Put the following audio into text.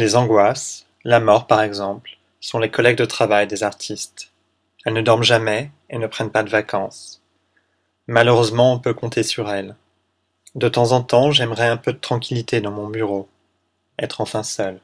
Les angoisses, la mort par exemple, sont les collègues de travail des artistes. Elles ne dorment jamais et ne prennent pas de vacances. Malheureusement, on peut compter sur elles. De temps en temps, j'aimerais un peu de tranquillité dans mon bureau, être enfin seul.